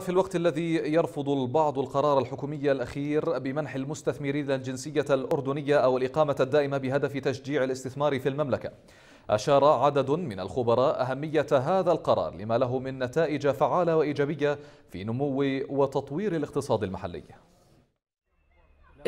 في الوقت الذي يرفض البعض القرار الحكومي الأخير بمنح المستثمرين الجنسية الأردنية أو الإقامة الدائمة بهدف تشجيع الاستثمار في المملكة أشار عدد من الخبراء أهمية هذا القرار لما له من نتائج فعالة وإيجابية في نمو وتطوير الاقتصاد المحلي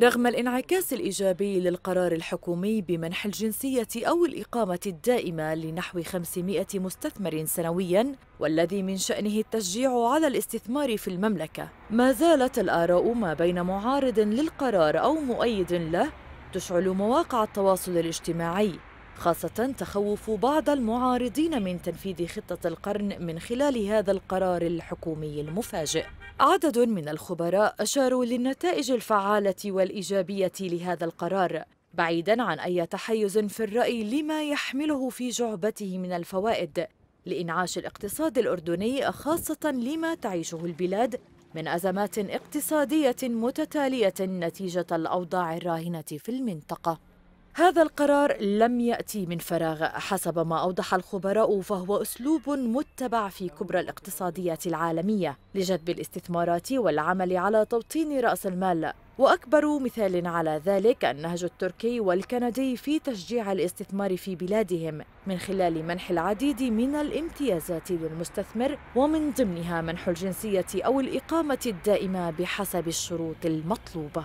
رغم الانعكاس الإيجابي للقرار الحكومي بمنح الجنسية أو الإقامة الدائمة لنحو 500 مستثمر سنوياً والذي من شأنه التشجيع على الاستثمار في المملكة ما زالت الآراء ما بين معارض للقرار أو مؤيد له تشعل مواقع التواصل الاجتماعي خاصة تخوف بعض المعارضين من تنفيذ خطة القرن من خلال هذا القرار الحكومي المفاجئ. عدد من الخبراء أشاروا للنتائج الفعالة والإيجابية لهذا القرار، بعيداً عن أي تحيز في الرأي لما يحمله في جعبته من الفوائد لإنعاش الاقتصاد الأردني خاصة لما تعيشه البلاد من أزمات اقتصادية متتالية نتيجة الأوضاع الراهنة في المنطقة. هذا القرار لم يأتي من فراغ حسب ما أوضح الخبراء فهو أسلوب متبع في كبرى الاقتصاديات العالمية لجذب الاستثمارات والعمل على توطين رأس المال وأكبر مثال على ذلك النهج التركي والكندي في تشجيع الاستثمار في بلادهم من خلال منح العديد من الامتيازات للمستثمر ومن ضمنها منح الجنسية أو الإقامة الدائمة بحسب الشروط المطلوبة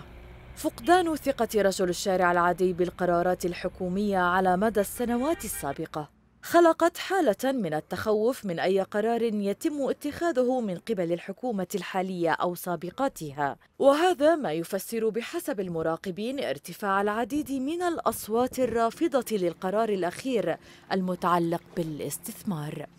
فقدان ثقة رجل الشارع العادي بالقرارات الحكومية على مدى السنوات السابقة خلقت حالة من التخوف من أي قرار يتم اتخاذه من قبل الحكومة الحالية أو سابقاتها، وهذا ما يفسر بحسب المراقبين ارتفاع العديد من الأصوات الرافضة للقرار الأخير المتعلق بالاستثمار.